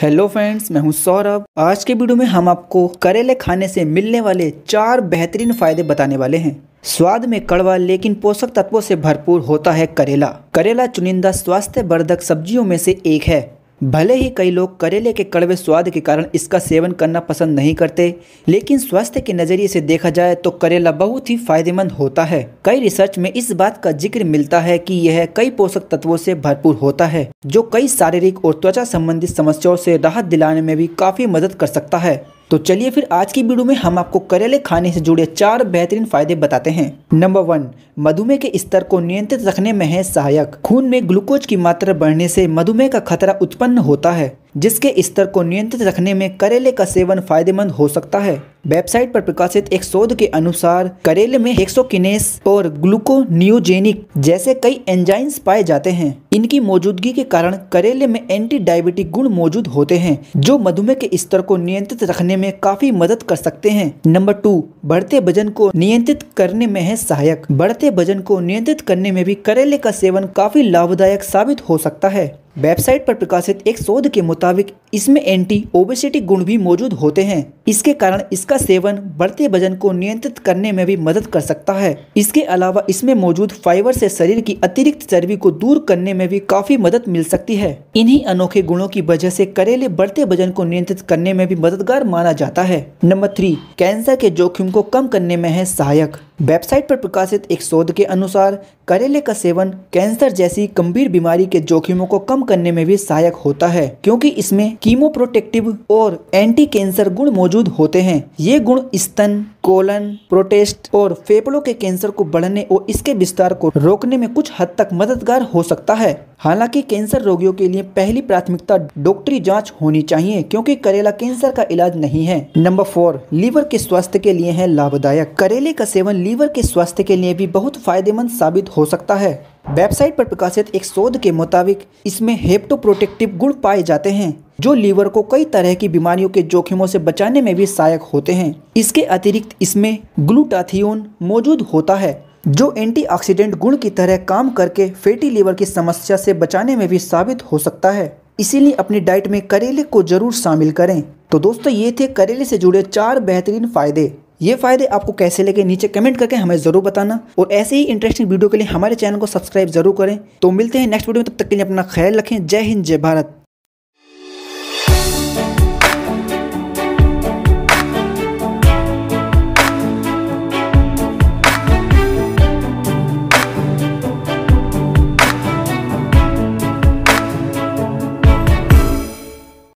hello friends मैं हूं सौरभ आज के वीडियो में हम आपको करेले खाने से मिलने वाले चार बेहतरीन फायदे बताने वाले हैं स्वाद में कड़वा लेकिन पोषक तत्वों से भरपूर होता है करेला करेला चुनिंदा स्वास्थ्य वर्धक सब्जियों में से एक है भले ही कई लोग करेले के कड़वे स्वाद के कारण इसका सेवन करना पसंद नहीं करते लेकिन स्वास्थ्य के नज़रिए से देखा जाए तो करेला बहुत ही फायदेमंद होता है कई रिसर्च में इस बात का जिक्र मिलता है कि यह कई पोषक तत्वों से भरपूर होता है जो कई शारीरिक और त्वचा संबंधी समस्याओं से राहत दिलाने में भी काफ़ी मदद कर सकता है तो चलिए फिर आज की वीडियो में हम आपको करेले खाने से जुड़े चार बेहतरीन फायदे बताते हैं नंबर वन मधुमेह के स्तर को नियंत्रित रखने में है सहायक खून में ग्लूकोज की मात्रा बढ़ने से मधुमेह का खतरा उत्पन्न होता है जिसके स्तर को नियंत्रित रखने में करेले का सेवन फायदेमंद हो सकता है वेबसाइट पर प्रकाशित एक शोध के अनुसार करेले में हेक्सोकिनेस और ग्लूकोनियोजेनिक जैसे कई एंजाइम्स पाए जाते हैं इनकी मौजूदगी के कारण करेले में एंटी डायबिटिक गुण मौजूद होते हैं जो मधुमेह के स्तर को नियंत्रित रखने में काफी मदद कर सकते हैं नंबर टू बढ़ते वजन को नियंत्रित करने में है सहायक बढ़ते वजन को नियंत्रित करने में भी करेले का सेवन काफ़ी लाभदायक साबित हो सकता है वेबसाइट पर प्रकाशित एक शोध के मुताबिक इसमें एंटी ओबेसिटी गुण भी मौजूद होते हैं इसके कारण इसका सेवन बढ़ते वजन को नियंत्रित करने में भी मदद कर सकता है इसके अलावा इसमें मौजूद फाइबर से शरीर की अतिरिक्त चर्बी को दूर करने में भी काफी मदद मिल सकती है इन्हीं अनोखे गुणों की वजह से करेले बढ़ते वजन को नियंत्रित करने में भी मददगार माना जाता है नंबर थ्री कैंसर के जोखिम को कम करने में है सहायक वेबसाइट पर प्रकाशित एक शोध के अनुसार करेले का सेवन कैंसर जैसी गंभीर बीमारी के जोखिमों को कम करने में भी सहायक होता है क्योंकि इसमें कीमो प्रोटेक्टिव और एंटी कैंसर गुण मौजूद होते हैं ये गुण स्तन कोलन प्रोटेस्ट और फेफड़ों के कैंसर को बढ़ने और इसके विस्तार को रोकने में कुछ हद तक मददगार हो सकता है हालांकि कैंसर रोगियों के लिए पहली प्राथमिकता डॉक्टरी जांच होनी चाहिए क्योंकि करेला कैंसर का इलाज नहीं है नंबर फोर लीवर के स्वास्थ्य के लिए है लाभदायक करेले का सेवन लीवर के स्वास्थ्य के लिए भी बहुत फायदेमंद साबित हो सकता है वेबसाइट पर प्रकाशित एक शोध के मुताबिक इसमें हेप्टोप्रोटेक्टिव गुण पाए जाते हैं जो लीवर को कई तरह की बीमारियों के जोखिमों से बचाने में भी सहायक होते हैं इसके अतिरिक्त इसमें ग्लूटाथियोन मौजूद होता है जो एंटीऑक्सीडेंट गुण की तरह काम करके फैटी लीवर की समस्या से बचाने में भी साबित हो सकता है इसीलिए अपनी डाइट में करेले को जरूर शामिल करें तो दोस्तों ये थे करेले से जुड़े चार बेहतरीन फ़ायदे ये फायदे आपको कैसे लगे नीचे कमेंट करके हमें जरूर बताना और ऐसे ही इंटरेस्टिंग वीडियो के लिए हमारे चैनल को सब्सक्राइब जरूर करें तो मिलते हैं नेक्स्ट वीडियो में तब तक के लिए अपना ख्याल रखें जय हिंद जय भारत